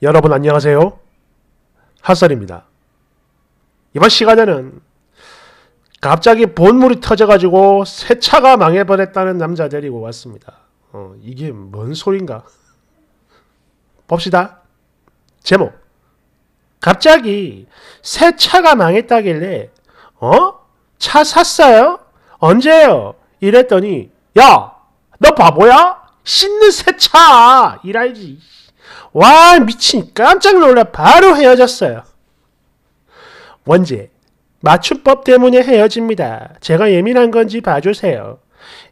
여러분 안녕하세요. 핫설입니다. 이번 시간에는 갑자기 본물이 터져가지고 새 차가 망해버렸다는 남자 데리고 왔습니다. 어, 이게 뭔 소린가? 봅시다. 제목. 갑자기 새 차가 망했다길래 어? 차 샀어요? 언제요? 이랬더니 야! 너 바보야? 씻는 새 차! 이라지 와 미친 깜짝 놀라 바로 헤어졌어요. 원제 맞춤법 때문에 헤어집니다. 제가 예민한 건지 봐주세요.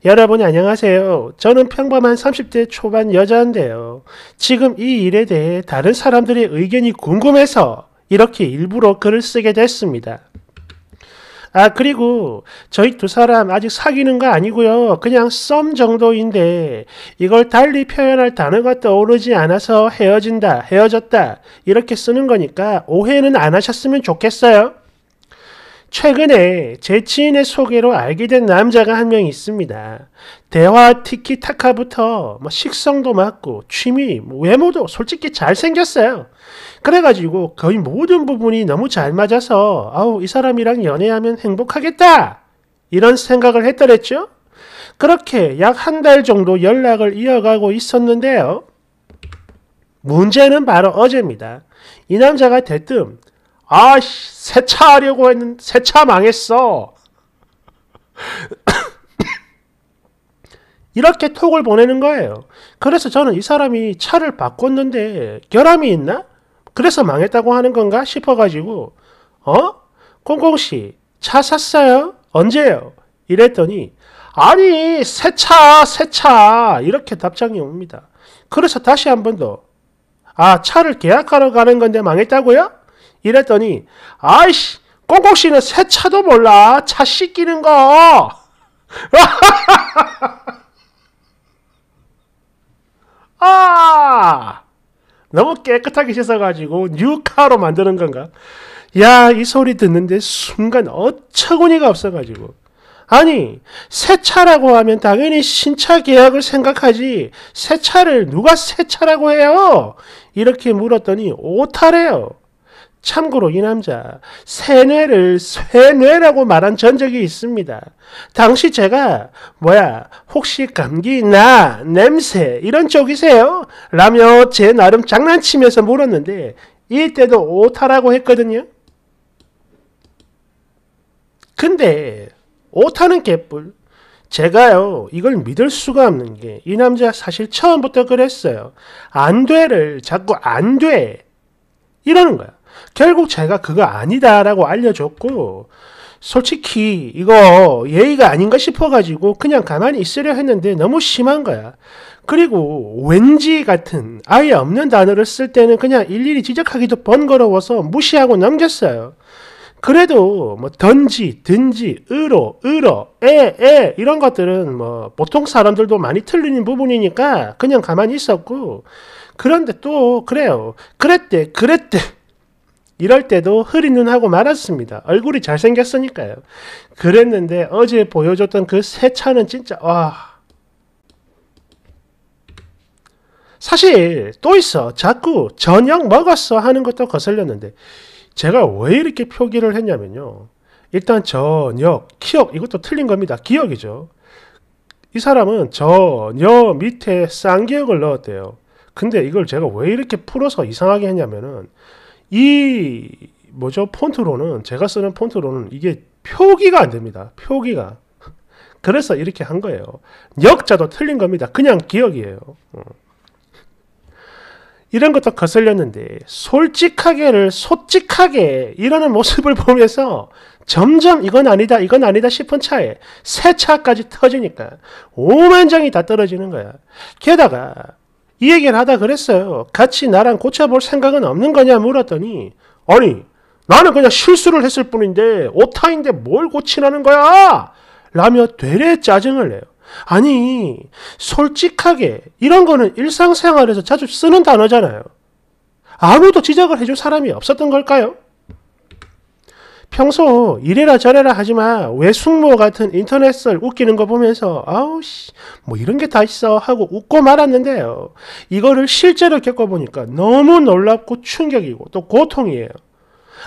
여러분 안녕하세요. 저는 평범한 30대 초반 여자인데요. 지금 이 일에 대해 다른 사람들의 의견이 궁금해서 이렇게 일부러 글을 쓰게 됐습니다. 아, 그리고 저희 두 사람 아직 사귀는 거 아니고요. 그냥 썸 정도인데 이걸 달리 표현할 단어가 떠오르지 않아서 헤어진다, 헤어졌다 이렇게 쓰는 거니까 오해는 안 하셨으면 좋겠어요. 최근에 제 지인의 소개로 알게 된 남자가 한 명 있습니다. 대화 티키타카부터 뭐 식성도 맞고 취미, 뭐 외모도 솔직히 잘생겼어요. 그래가지고 거의 모든 부분이 너무 잘 맞아서 아우 이 사람이랑 연애하면 행복하겠다 이런 생각을 했더랬죠. 그렇게 약 한 달 정도 연락을 이어가고 있었는데요. 문제는 바로 어제입니다. 이 남자가 대뜸 아, 세차하려고 했는데 세차 망했어. 이렇게 톡을 보내는 거예요. 그래서 저는 이 사람이 차를 바꿨는데 결함이 있나? 그래서 망했다고 하는 건가 싶어가지고 어? 꽁꽁씨 차 샀어요? 언제요? 이랬더니 아니 새차새 차 이렇게 답장이 옵니다. 그래서 다시 한 번 더아 차를 계약하러 가는 건데 망했다고요? 이랬더니 아이씨 꽁꽁씨는 새차도 몰라 차 씻기는 거 아! 너무 깨끗하게 씻어가지고 뉴카로 만드는 건가? 야, 이 소리 듣는데 순간 어처구니가 없어가지고. 아니, 새 차라고 하면 당연히 신차 계약을 생각하지, 새 차를 누가 새 차라고 해요? 이렇게 물었더니 오타래요. 참고로 이 남자 세뇌를 세뇌라고 말한 전적이 있습니다. 당시 제가 뭐야 혹시 감기나 냄새 이런 쪽이세요? 라며 제 나름 장난치면서 물었는데 이때도 오타라고 했거든요. 근데 오타는 개뿔. 제가요 이걸 믿을 수가 없는 게 이 남자 사실 처음부터 그랬어요. 안 돼를 자꾸 안돼 이러는 거야. 결국 제가 그거 아니다라고 알려줬고 솔직히 이거 예의가 아닌가 싶어가지고 그냥 가만히 있으려 했는데 너무 심한 거야. 그리고 왠지 같은 아예 없는 단어를 쓸 때는 그냥 일일이 지적하기도 번거로워서 무시하고 넘겼어요. 그래도 뭐 던지, 든지, 으로, 으로 에, 에 이런 것들은 뭐 보통 사람들도 많이 틀리는 부분이니까 그냥 가만히 있었고 그런데 또 그래요. 그랬대, 그랬대. 이럴 때도 흐리눈 하고 말았습니다. 얼굴이 잘생겼으니까요. 그랬는데 어제 보여줬던 그 새 차는 진짜 와 사실 또 있어 자꾸 저녁 먹었어 하는 것도 거슬렸는데 제가 왜 이렇게 표기를 했냐면요. 일단 저녁, 기억 이것도 틀린 겁니다. 기억이죠. 이 사람은 저녀 밑에 쌍기역을 넣었대요. 근데 이걸 제가 왜 이렇게 풀어서 이상하게 했냐면은 이 뭐죠 폰트로는 제가 쓰는 폰트로는 이게 표기가 안 됩니다. 표기가 그래서 이렇게 한 거예요. 역자도 틀린 겁니다. 그냥 기억이에요. 어. 이런 것도 거슬렸는데 솔직하게를 솔직하게 이러는 모습을 보면서 점점 이건 아니다 이건 아니다 싶은 차에 새 차까지 터지니까 오만장이 다 떨어지는 거야. 게다가 이 얘기를 하다 그랬어요. 같이 나랑 고쳐볼 생각은 없는 거냐 물었더니 아니 나는 그냥 실수를 했을 뿐인데 오타인데 뭘 고치라는 거야? 라며 되레 짜증을 내요. 아니 솔직하게 이런 거는 일상생활에서 자주 쓰는 단어잖아요. 아무도 지적을 해 줄 사람이 없었던 걸까요? 평소 이래라 저래라 하지만외 숙모 같은 인터넷을 웃기는 거 보면서 아우씨 뭐 이런 게 다 있어 하고 웃고 말았는데요. 이거를 실제로 겪어보니까 너무 놀랍고 충격이고 또 고통이에요.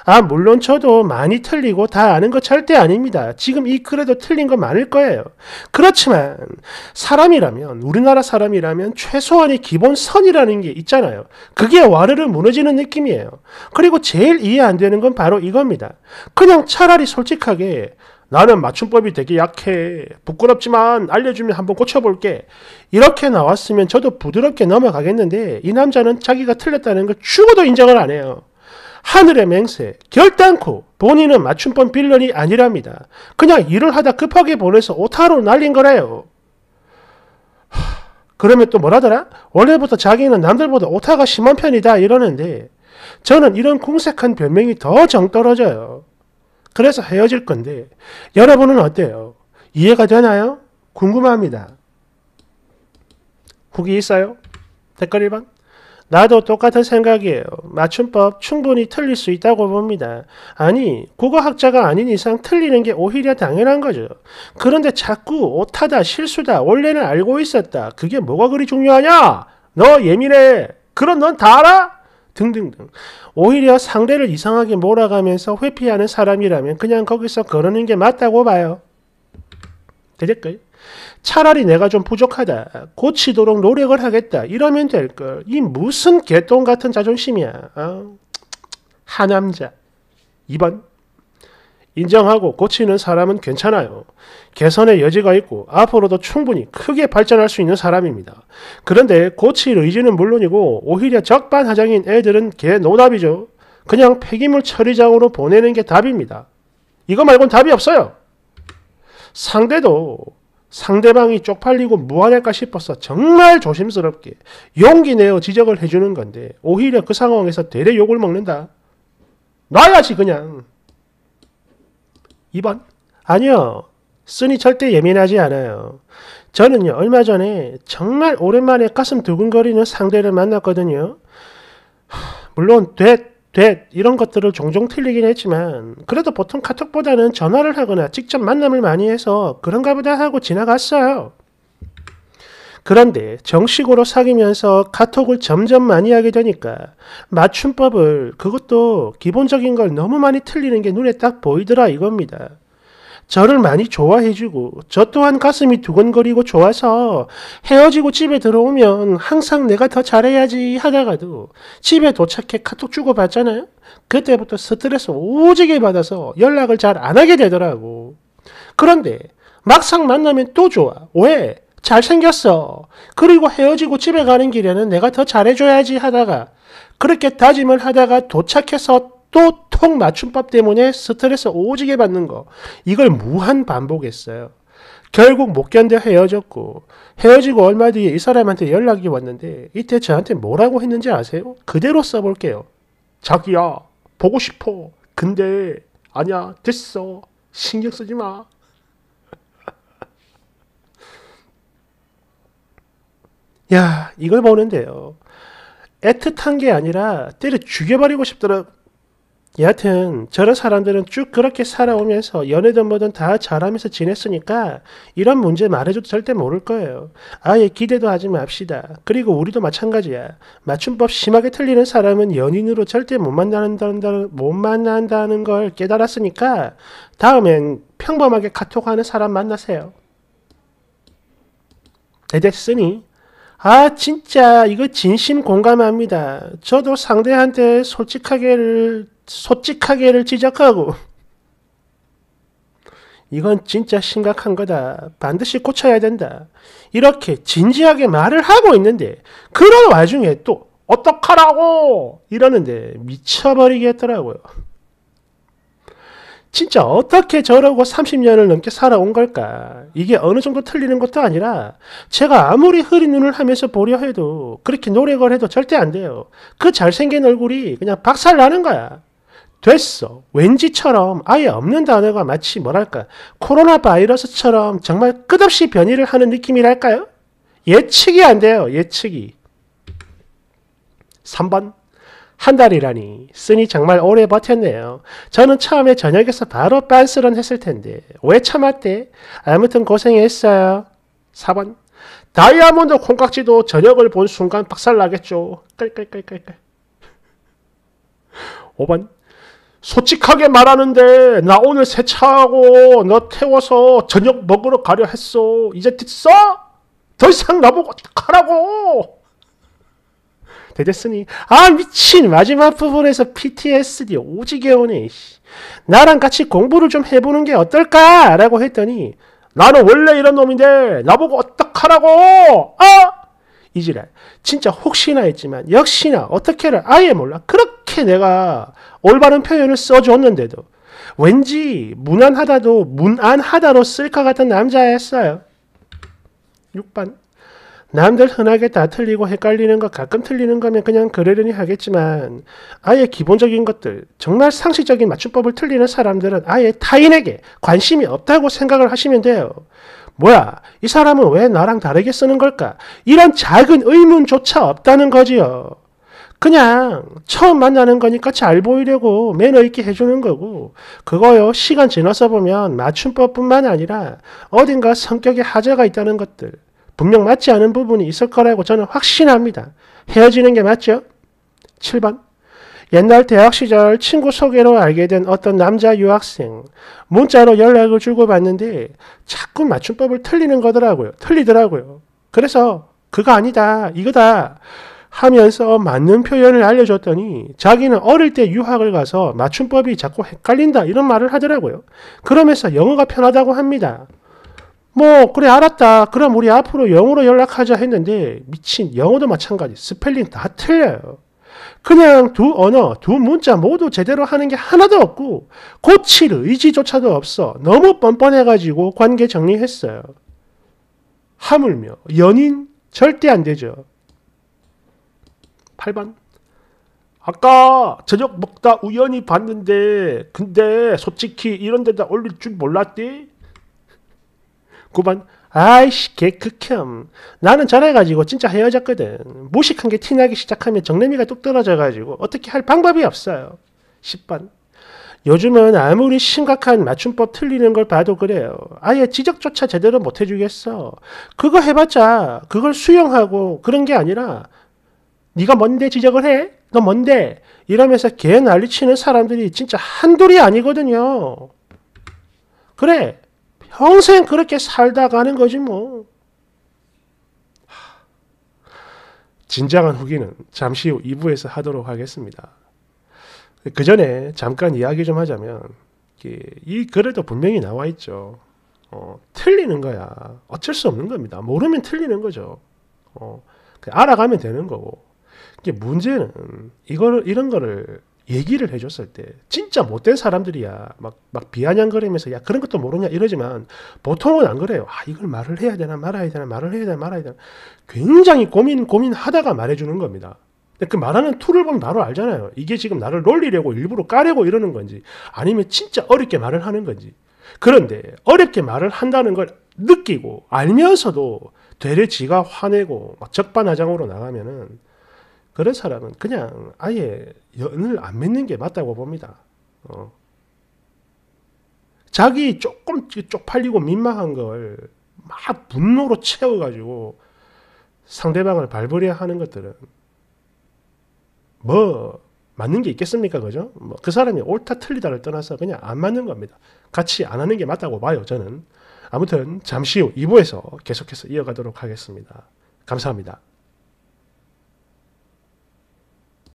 아, 물론 저도 많이 틀리고 다 아는 거 절대 아닙니다. 지금 이 글에도 틀린 거 많을 거예요. 그렇지만 사람이라면, 우리나라 사람이라면 최소한의 기본 선이라는 게 있잖아요. 그게 와르르 무너지는 느낌이에요. 그리고 제일 이해 안 되는 건 바로 이겁니다. 그냥 차라리 솔직하게 나는 맞춤법이 되게 약해. 부끄럽지만 알려주면 한번 고쳐볼게. 이렇게 나왔으면 저도 부드럽게 넘어가겠는데 이 남자는 자기가 틀렸다는 걸 죽어도 인정을 안 해요. 하늘의 맹세, 결단코 본인은 맞춤법 빌런이 아니랍니다. 그냥 일을 하다 급하게 보내서 오타로 날린 거래요. 하, 그러면 또 뭐라더라? 원래부터 자기는 남들보다 오타가 심한 편이다 이러는데 저는 이런 궁색한 변명이 더 정떨어져요. 그래서 헤어질 건데 여러분은 어때요? 이해가 되나요? 궁금합니다. 후기 있어요? 댓글 1번 나도 똑같은 생각이에요. 맞춤법 충분히 틀릴 수 있다고 봅니다. 아니, 국어학자가 아닌 이상 틀리는 게 오히려 당연한 거죠. 그런데 자꾸 오타다, 실수다, 원래는 알고 있었다. 그게 뭐가 그리 중요하냐? 너 예민해. 그럼 넌 다 알아? 등등등. 오히려 상대를 이상하게 몰아가면서 회피하는 사람이라면 그냥 거기서 그러는 게 맞다고 봐요. 그까요 차라리 내가 좀 부족하다. 고치도록 노력을 하겠다. 이러면 될 걸. 이 무슨 개똥 같은 자존심이야. 어? 하남자. 2번. 인정하고 고치는 사람은 괜찮아요. 개선의 여지가 있고 앞으로도 충분히 크게 발전할 수 있는 사람입니다. 그런데 고칠 의지는 물론이고 오히려 적반하장인 애들은 개 노답이죠. 그냥 폐기물 처리장으로 보내는 게 답입니다. 이거 말고는 답이 없어요. 상대도 상대방이 쪽팔리고 무안할까 뭐 싶어서 정말 조심스럽게 용기 내어 지적을 해주는 건데 오히려 그 상황에서 대레 욕을 먹는다. 놔야지 그냥. 2번 아니요. 쓰니 절대 예민하지 않아요. 저는요 얼마 전에 정말 오랜만에 가슴 두근거리는 상대를 만났거든요. 물론 되, 돼 이런 것들을 종종 틀리긴 했지만 그래도 보통 카톡보다는 전화를 하거나 직접 만남을 많이 해서 그런가 보다 하고 지나갔어요. 그런데 정식으로 사귀면서 카톡을 점점 많이 하게 되니까 맞춤법을 그것도 기본적인 걸 너무 많이 틀리는 게 눈에 딱 보이더라 이겁니다. 저를 많이 좋아해주고 저 또한 가슴이 두근거리고 좋아서 헤어지고 집에 들어오면 항상 내가 더 잘해야지 하다가도 집에 도착해 카톡 주고받잖아요. 그때부터 스트레스 오지게 받아서 연락을 잘 안 하게 되더라고. 그런데 막상 만나면 또 좋아. 왜? 잘생겼어. 그리고 헤어지고 집에 가는 길에는 내가 더 잘해줘야지 하다가 그렇게 다짐을 하다가 도착해서 또턱 맞춤법 때문에 스트레스 오지게 받는 거 이걸 무한 반복했어요. 결국 못 견뎌 헤어졌고 헤어지고 얼마 뒤에 이 사람한테 연락이 왔는데 이때 저한테 뭐라고 했는지 아세요? 그대로 써볼게요. 자기야 보고 싶어. 근데 아니야 됐어. 신경 쓰지 마. 야 이걸 보는데요. 애틋한 게 아니라 때려 죽여버리고 싶더라 여하튼 저런 사람들은 쭉 그렇게 살아오면서 연애든 뭐든 다 잘하면서 지냈으니까 이런 문제 말해줘도 절대 모를 거예요. 아예 기대도 하지 맙시다. 그리고 우리도 마찬가지야. 맞춤법 심하게 틀리는 사람은 연인으로 절대 못 만난다는, 못 만난다는 걸 깨달았으니까 다음엔 평범하게 카톡하는 사람 만나세요. 에덱스니 아, 진짜, 이거 진심 공감합니다. 저도 상대한테 솔직하게를 솔직하게를 지적하고 이건 진짜 심각한 거다. 반드시 고쳐야 된다. 이렇게 진지하게 말을 하고 있는데 그런 와중에 또 어떡하라고 이러는데 미쳐버리겠더라고요. 진짜 어떻게 저러고 30년을 넘게 살아온 걸까? 이게 어느 정도 틀리는 것도 아니라 제가 아무리 흐린 눈을 하면서 보려 해도 그렇게 노력을 해도 절대 안 돼요. 그 잘생긴 얼굴이 그냥 박살나는 거야. 됐어. 왠지처럼 아예 없는 단어가 마치 뭐랄까 코로나 바이러스처럼 정말 끝없이 변이를 하는 느낌이랄까요? 예측이 안 돼요. 예측이. 3번 한 달이라니 쓰니 정말 오래 버텼네요. 저는 처음에 저녁에서 바로 빤스런 했을 텐데 왜 참았대? 아무튼 고생했어요. 4번 다이아몬드 콩깍지도 저녁을 본 순간 박살나겠죠. 깔깔깔깔깔 5번 솔직하게 말하는데 나 오늘 세차하고 너 태워서 저녁 먹으러 가려 했어. 이제 됐어? 더 이상 나보고 어떡하라고! 되겠으니 아 미친 마지막 부분에서 PTSD 오지게 오네. 나랑 같이 공부를 좀 해보는 게 어떨까? 라고 했더니 나는 원래 이런 놈인데 나보고 어떡하라고! 아! 이지랄 진짜 혹시나 했지만 역시나 어떻게를 아예 몰라. 그렇게 이렇게 내가 올바른 표현을 써줬는데도 왠지 무난하다도 무난하다로 쓸 것 같은 남자였어요. 6번 남들 흔하게 다 틀리고 헷갈리는 것 가끔 틀리는 거면 그냥 그러려니 하겠지만 아예 기본적인 것들 정말 상식적인 맞춤법을 틀리는 사람들은 아예 타인에게 관심이 없다고 생각을 하시면 돼요. 뭐야 이 사람은 왜 나랑 다르게 쓰는 걸까 이런 작은 의문조차 없다는 거지요. 그냥 처음 만나는 거니까 잘 보이려고 매너 있게 해주는 거고 그거요 시간 지나서 보면 맞춤법뿐만 아니라 어딘가 성격에 하자가 있다는 것들 분명 맞지 않은 부분이 있을 거라고 저는 확신합니다. 헤어지는 게 맞죠? 7번 옛날 대학 시절 친구 소개로 알게 된 어떤 남자 유학생 문자로 연락을 주고받는데 자꾸 맞춤법을 틀리는 거더라고요. 틀리더라고요. 그래서 그거 아니다 이거다 하면서 맞는 표현을 알려줬더니 자기는 어릴 때 유학을 가서 맞춤법이 자꾸 헷갈린다 이런 말을 하더라고요. 그러면서 영어가 편하다고 합니다. 뭐 그래 알았다. 그럼 우리 앞으로 영어로 연락하자 했는데 미친 영어도 마찬가지 스펠링 다 틀려요. 그냥 두 언어, 두 문자 모두 제대로 하는 게 하나도 없고 고칠 의지조차도 없어 너무 뻔뻔해가지고 관계 정리했어요. 하물며 연인 절대 안 되죠. 8번 아까 저녁 먹다 우연히 봤는데 근데 솔직히 이런 데다 올릴 줄 몰랐디? 9번 아이씨 개크캠 나는 잘해가지고 진짜 헤어졌거든 무식한 게 티나기 시작하면 정내미가 뚝 떨어져가지고 어떻게 할 방법이 없어요 10번 요즘은 아무리 심각한 맞춤법 틀리는 걸 봐도 그래요. 아예 지적조차 제대로 못 해주겠어. 그거 해봤자 그걸 수용하고 그런 게 아니라 네가 뭔데 지적을 해? 너 뭔데? 이러면서 개 난리치는 사람들이 진짜 한둘이 아니거든요. 그래, 평생 그렇게 살다 가는 거지 뭐. 진정한 후기는 잠시 후 2부에서 하도록 하겠습니다. 그 전에 잠깐 이야기 좀 하자면 이 글에도 분명히 나와 있죠. 어, 틀리는 거야. 어쩔 수 없는 겁니다. 모르면 틀리는 거죠. 어, 그 알아가면 되는 거고. 이게 문제는 이걸 이런 거를 얘기를 해줬을 때 진짜 못된 사람들이야 막 막 비아냥거리면서 야 그런 것도 모르냐 이러지만 보통은 안 그래요 아 이걸 말을 해야 되나 말아야 되나 말을 해야 되나 말아야 되나 굉장히 고민 고민하다가 말해주는 겁니다 근데 그 말하는 툴을 보면 바로 알잖아요 이게 지금 나를 놀리려고 일부러 까려고 이러는 건지 아니면 진짜 어렵게 말을 하는 건지 그런데 어렵게 말을 한다는 걸 느끼고 알면서도 되려 지가 화내고 막 적반하장으로 나가면은 그런 사람은 그냥 아예 연을 안 맺는 게 맞다고 봅니다. 어. 자기 조금 쪽팔리고 민망한 걸 막 분노로 채워가지고 상대방을 발버려 하는 것들은 뭐 맞는 게 있겠습니까? 그죠? 뭐그 사람이 옳다 틀리다를 떠나서 그냥 안 맞는 겁니다. 같이 안 하는 게 맞다고 봐요, 저는. 아무튼 잠시 후 2부에서 계속해서 이어가도록 하겠습니다. 감사합니다.